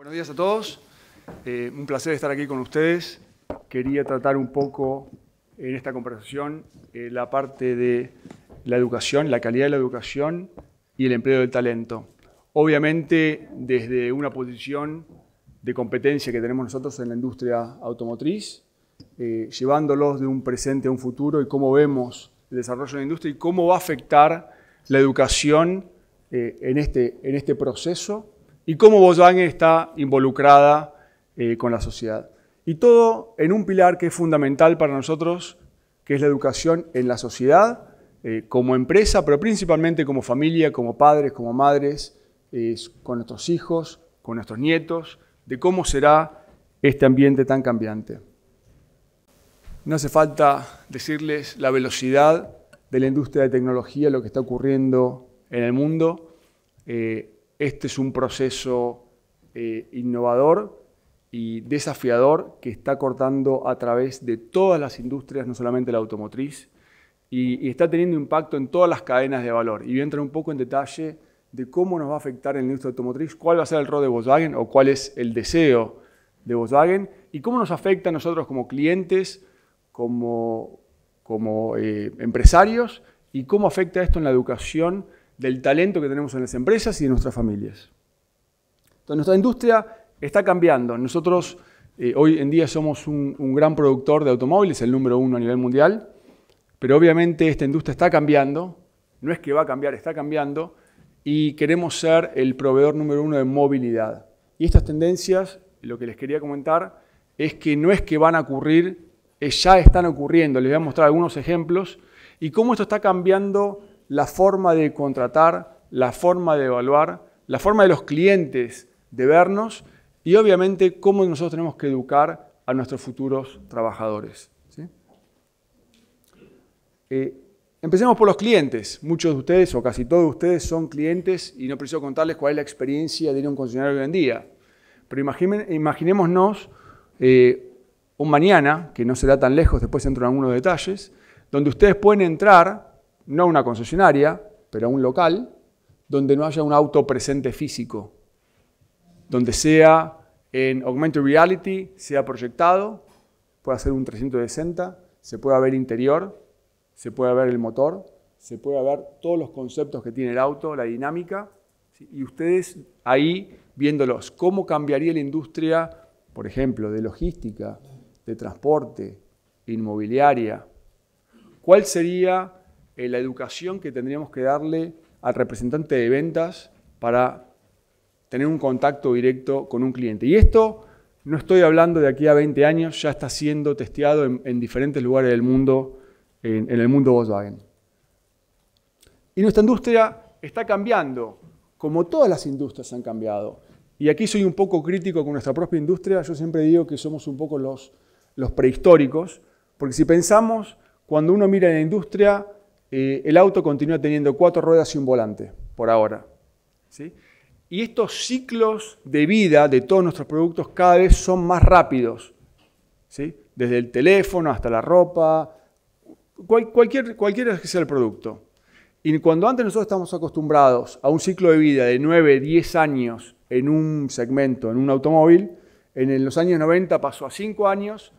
Buenos días a todos. Eh, un placer estar aquí con ustedes. Quería tratar un poco en esta conversación eh, la parte de la educación, la calidad de la educación y el empleo del talento. Obviamente, desde una posición de competencia que tenemos nosotros en la industria automotriz, eh, llevándolos de un presente a un futuro y cómo vemos el desarrollo de la industria y cómo va a afectar la educación en, este, en este proceso y cómo Volkswagen está involucrada eh, con la sociedad. Y todo en un pilar que es fundamental para nosotros, que es la educación en la sociedad, eh, como empresa, pero principalmente como familia, como padres, como madres, con nuestros hijos, con nuestros nietos, de cómo será este ambiente tan cambiante. No hace falta decirles la velocidad de la industria de tecnología, lo que está ocurriendo en el mundo. Eh, este es un proceso eh, innovador y desafiador que está cortando a través de todas las industrias, no solamente la automotriz, y, está teniendo impacto en todas las cadenas de valor. Y voy a entrar un poco en detalle de cómo nos va a afectar en la industria automotriz, cuál va a ser el rol de Volkswagen o cuál es el deseo de Volkswagen y cómo nos afecta a nosotros como clientes, como, eh, empresarios y cómo afecta esto en la educación del talento que tenemos en las empresas y en nuestras familias. Entonces, nuestra industria está cambiando. Nosotros eh, hoy en día somos un, un, gran productor de automóviles, el número uno a nivel mundial, pero obviamente esta industria está cambiando, no es que va a cambiar, está cambiando, y queremos ser el proveedor número uno de movilidad. Y estas tendencias, lo que les quería comentar, es que no es que van a ocurrir, ya están ocurriendo. Les voy a mostrar algunos ejemplos y cómo esto está cambiando la forma de contratar, la forma de evaluar, la forma de los clientes de vernos y obviamente cómo nosotros tenemos que educar a nuestros futuros trabajadores. Eh, empecemos por los clientes. Muchos de ustedes o casi todos de ustedes son clientes y no preciso contarles cuál es la experiencia de ir un concesionario hoy en día. Pero imaginémonos eh, un mañana, que no será tan lejos, después entro en algunos detalles, donde ustedes pueden entrar no una concesionaria, pero un local, donde no haya un auto presente físico, donde sea en augmented reality, sea proyectado, pueda ser un 360, se pueda ver interior, se puede ver el motor, se puede ver todos los conceptos que tiene el auto, la dinámica, y ustedes ahí viéndolos, cómo cambiaría la industria, por ejemplo, de logística, de transporte, inmobiliaria, cuál sería eh, la educación que tendríamos que darle al representante de ventas para tener un contacto directo con un cliente. Y esto no estoy hablando de aquí a 20 años, ya está siendo testeado en, diferentes lugares del mundo, en, el mundo Volkswagen. Y nuestra industria está cambiando, como todas las industrias han cambiado. Y aquí soy un poco crítico con nuestra propia industria, yo siempre digo que somos un poco los, los prehistóricos, porque si pensamos, cuando uno mira en la industria, eh, el auto continúa teniendo cuatro ruedas y un volante, por ahora. Y estos ciclos de vida de todos nuestros productos cada vez son más rápidos. Desde el teléfono hasta la ropa, cualquier, cualquiera que sea el producto. Y cuando antes nosotros estábamos acostumbrados a un ciclo de vida de 9, 10 años en un segmento, en un automóvil, en los años 90 pasó a cinco años,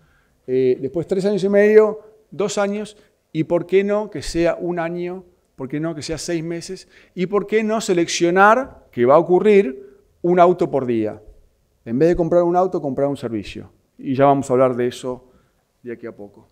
eh, después 3 años y medio, dos años, y por qué no que sea un año, por qué no que sea seis meses, y por qué no seleccionar, que va a ocurrir, un auto por día. En vez de comprar un auto, comprar un servicio. Y ya vamos a hablar de eso de aquí a poco.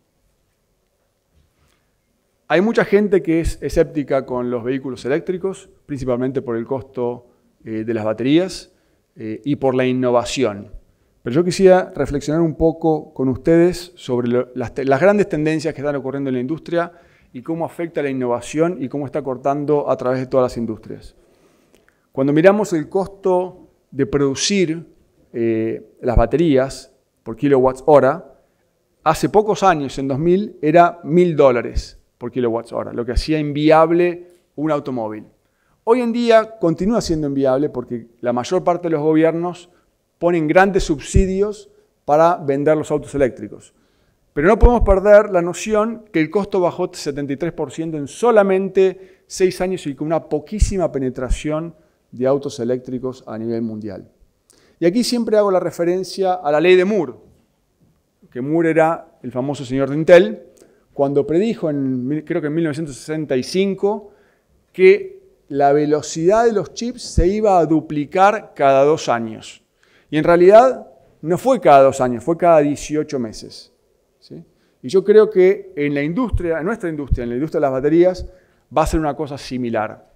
Hay mucha gente que es escéptica con los vehículos eléctricos, principalmente por el costo eh, de las baterías eh, y por la innovación. Pero yo quisiera reflexionar un poco con ustedes sobre las, grandes tendencias que están ocurriendo en la industria y cómo afecta la innovación y cómo está cortando a través de todas las industrias. Cuando miramos el costo de producir eh, las baterías por kilowatts hora, hace pocos años, en 2000, era mil dólares por kilowatts hora, lo que hacía inviable un automóvil. Hoy en día continúa siendo inviable porque la mayor parte de los gobiernos ponen grandes subsidios para vender los autos eléctricos. Pero no podemos perder la noción que el costo bajó 73% este en solamente seis años y con una poquísima penetración de autos eléctricos a nivel mundial. Y aquí siempre hago la referencia a la ley de Moore, que Moore era el famoso señor de Intel, cuando predijo, creo que en 1965, que la velocidad de los chips se iba a duplicar cada dos años. Y en realidad no fue cada dos años, fue cada 18 meses. Y yo creo que en la industria, en nuestra industria, en la industria de las baterías, va a ser una cosa similar.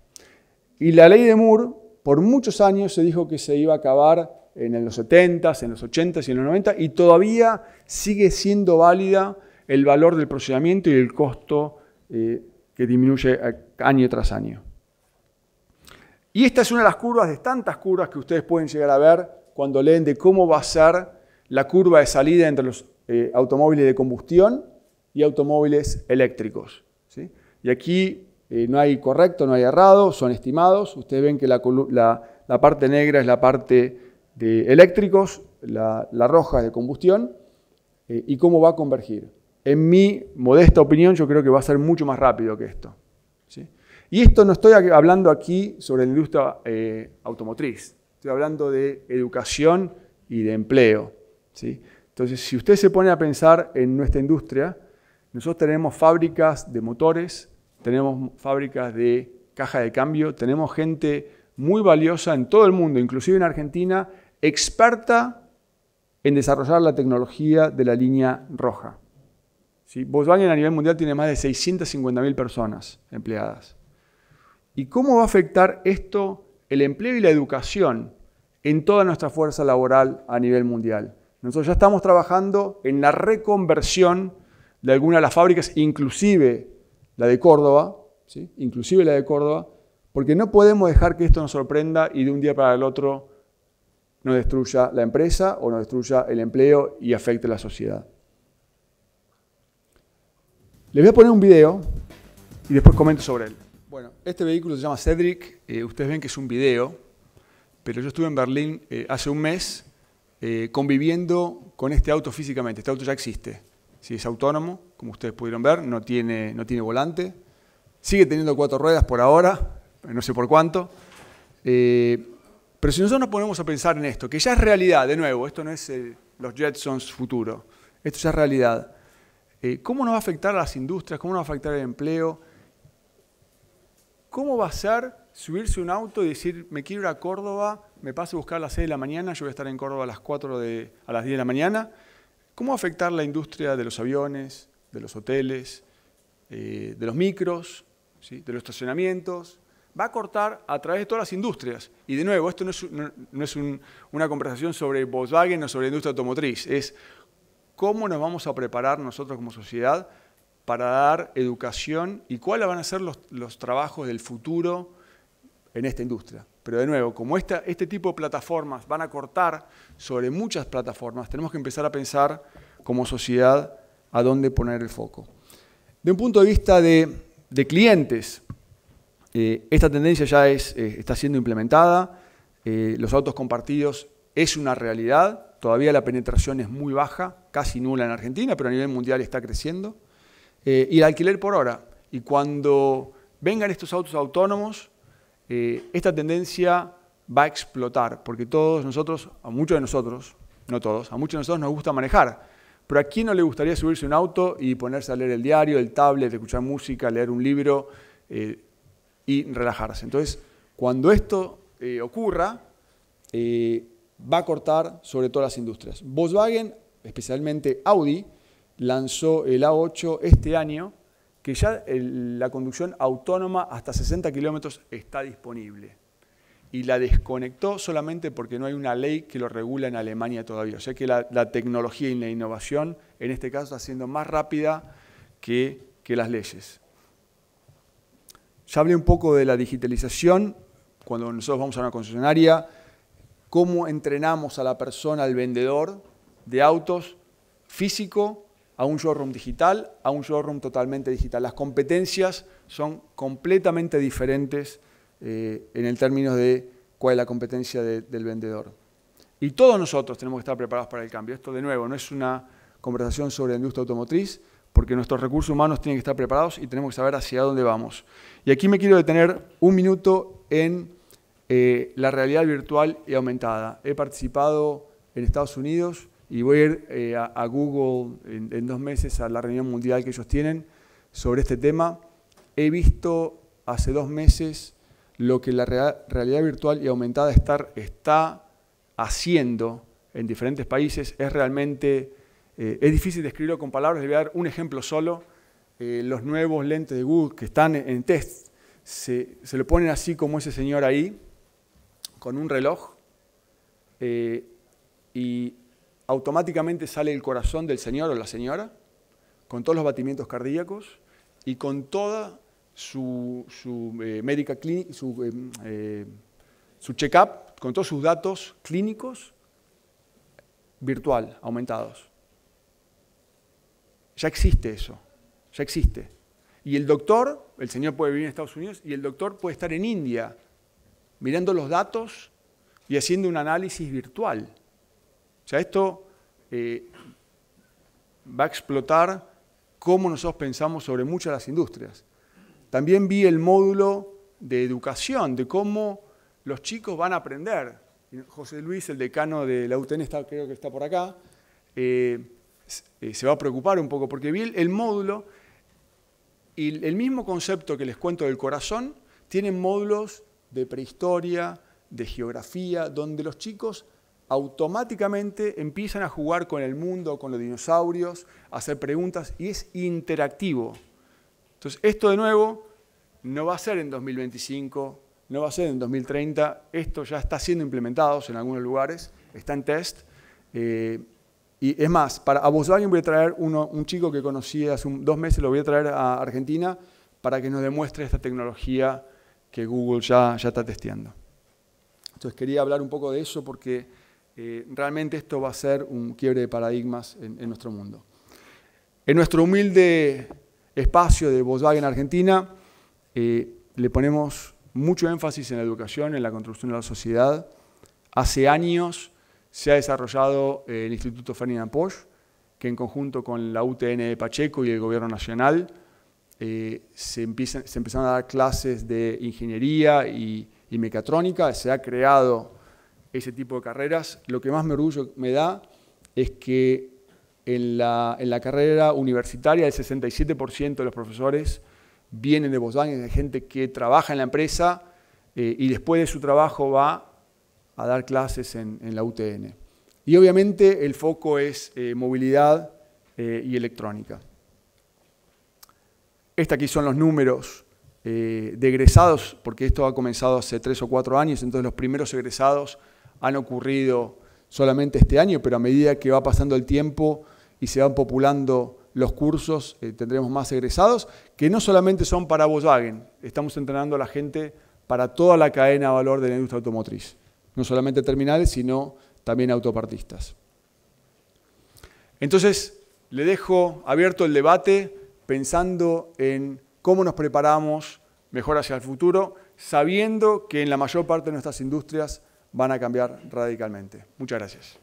Y la ley de Moore, por muchos años se dijo que se iba a acabar en los 70s, en los 80s y en los 90 y todavía sigue siendo válida el valor del procesamiento y el costo eh, que disminuye año tras año. Y esta es una de las curvas, de tantas curvas que ustedes pueden llegar a ver cuando leen de cómo va a ser la curva de salida entre los eh, automóviles de combustión y automóviles eléctricos. Y aquí eh, no hay correcto, no hay errado, son estimados. Ustedes ven que la, parte negra es la parte de eléctricos, la, roja es de combustión, eh, y cómo va a convergir. En mi modesta opinión, yo creo que va a ser mucho más rápido que esto. Y esto no estoy hablando aquí sobre la industria automotriz. Estoy hablando de educación y de empleo. ¿sí? Entonces, si usted se pone a pensar en nuestra industria, nosotros tenemos fábricas de motores, tenemos fábricas de caja de cambio, tenemos gente muy valiosa en todo el mundo, inclusive en Argentina, experta en desarrollar la tecnología de la línea roja. ¿Sí? Volkswagen a nivel mundial tiene más de 650.000 personas empleadas. ¿Y cómo va a afectar esto el empleo y la educación en toda nuestra fuerza laboral a nivel mundial. Nosotros ya estamos trabajando en la reconversión de algunas de las fábricas, inclusive la de Córdoba, inclusive la de Córdoba, porque no podemos dejar que esto nos sorprenda y de un día para el otro nos destruya la empresa o nos destruya el empleo y afecte a la sociedad. Les voy a poner un video y después comento sobre él. Bueno, este vehículo se llama Cedric, eh, ustedes ven que es un video, pero yo estuve en Berlín eh, hace un mes eh, conviviendo con este auto físicamente, este auto ya existe, Si es autónomo, como ustedes pudieron ver, no tiene, no tiene volante, sigue teniendo cuatro ruedas por ahora, no sé por cuánto, pero si nosotros nos ponemos a pensar en esto, que ya es realidad, de nuevo, esto no es los Jetsons futuro, esto ya es realidad, ¿cómo nos va a afectar a las industrias, cómo nos va a afectar el empleo? ¿Cómo va a ser subirse un auto y decir, me quiero ir a Córdoba, me paso a buscar a las 6 de la mañana, yo voy a estar en Córdoba a las 4 de, a las 10 de la mañana? ¿Cómo va a afectar la industria de los aviones, de los hoteles, eh, de los micros, de los estacionamientos? Va a cortar a través de todas las industrias. Y de nuevo, esto no es, una conversación sobre Volkswagen o sobre la industria automotriz, es cómo nos vamos a preparar nosotros como sociedad para dar educación y cuáles van a ser los, trabajos del futuro en esta industria. Pero de nuevo, como este tipo de plataformas van a cortar sobre muchas plataformas, tenemos que empezar a pensar como sociedad a dónde poner el foco. De un punto de vista de, clientes, eh, esta tendencia ya eh, está siendo implementada, eh, los autos compartidos es una realidad, todavía la penetración es muy baja, casi nula en Argentina, pero a nivel mundial está creciendo. Eh, y el alquiler por hora. Y cuando vengan estos autos autónomos, eh, esta tendencia va a explotar, porque todos nosotros, a muchos de nosotros, no todos, a muchos de nosotros nos gusta manejar, pero a quién no le gustaría subirse un auto y ponerse a leer el diario, el tablet, escuchar música, leer un libro eh, y relajarse. Entonces, cuando esto ocurra, va a cortar sobre todas las industrias. Volkswagen, especialmente Audi, lanzó el A8 este año, que ya la conducción autónoma hasta 60 kilómetros está disponible. Y la desconectó solamente porque no hay una ley que lo regula en Alemania todavía. O sea que la, tecnología y la innovación en este caso está siendo más rápida que, que las leyes. Ya hablé un poco de la digitalización, cuando nosotros vamos a una concesionaria, cómo entrenamos a la persona, al vendedor de autos físico a un showroom digital, a un showroom totalmente digital. Las competencias son completamente diferentes eh, en el término de cuál es la competencia del vendedor. Y todos nosotros tenemos que estar preparados para el cambio. Esto, de nuevo, no es una conversación sobre la industria automotriz, porque nuestros recursos humanos tienen que estar preparados y tenemos que saber hacia dónde vamos. Y aquí me quiero detener un minuto en eh, la realidad virtual y aumentada. He participado en Estados Unidos y voy a ir eh, a, Google en, dos meses a la reunión mundial que ellos tienen sobre este tema. He visto hace dos meses lo que la realidad virtual y aumentada estar, está haciendo en diferentes países. Es realmente, eh, es difícil describirlo con palabras, les voy a dar un ejemplo solo. Eh, los nuevos lentes de Google que están en, test se, se, lo ponen así como ese señor ahí, con un reloj. y automáticamente sale el corazón del señor o la señora, con todos los batimientos cardíacos y con toda su, su eh, médica su, eh, eh, su check-up, con todos sus datos clínicos virtual, aumentados. Ya existe eso, ya existe. Y el doctor, el señor puede vivir en Estados Unidos, y el doctor puede estar en India mirando los datos y haciendo un análisis virtual esto eh, va a explotar cómo nosotros pensamos sobre muchas de las industrias. También vi el módulo de educación, de cómo los chicos van a aprender. José Luis, el decano de la UTN, está, creo que está por acá, eh, eh, se va a preocupar un poco, porque vi el, el módulo y el mismo concepto que les cuento del corazón, tienen módulos de prehistoria, de geografía, donde los chicos automáticamente empiezan a jugar con el mundo, con los dinosaurios, a hacer preguntas y es interactivo. Entonces, esto de nuevo no va a ser en 2025, no va a ser en 2030, esto ya está siendo implementado en algunos lugares, está en test. Eh, y es más, para, a Volkswagen voy a traer un chico que conocí hace dos meses, lo voy a traer a Argentina para que nos demuestre esta tecnología que Google ya está testeando. Entonces quería hablar un poco de eso porque eh, realmente esto va a ser un quiebre de paradigmas en, nuestro mundo. En nuestro humilde espacio de Volkswagen Argentina, eh, le ponemos mucho énfasis en la educación, en la construcción de la sociedad. Hace años se ha desarrollado eh, el Instituto Ferdinand Posch, que en conjunto con la UTN de Pacheco y el Gobierno Nacional se, empiezan, empezaron a dar clases de ingeniería y, y mecatrónica. Se ha creado ese tipo de carreras. Lo que más me orgullo me da es que en la, carrera universitaria el 67% de los profesores vienen de Bosnia de gente que trabaja en la empresa eh, y después de su trabajo va a dar clases en, la UTN. Y obviamente el foco es eh, movilidad eh, y electrónica. Estos aquí son los números de egresados, porque esto ha comenzado hace tres o cuatro años, entonces los primeros egresados han ocurrido solamente este año, pero a medida que va pasando el tiempo y se van populando los cursos, eh, tendremos más egresados, que no solamente son para Volkswagen, estamos entrenando a la gente para toda la cadena de valor de la industria automotriz, no solamente terminales, sino también autopartistas. Entonces, le dejo abierto el debate pensando en cómo nos preparamos mejor hacia el futuro, sabiendo que en la mayor parte de nuestras industrias van a cambiar radicalmente. Muchas gracias.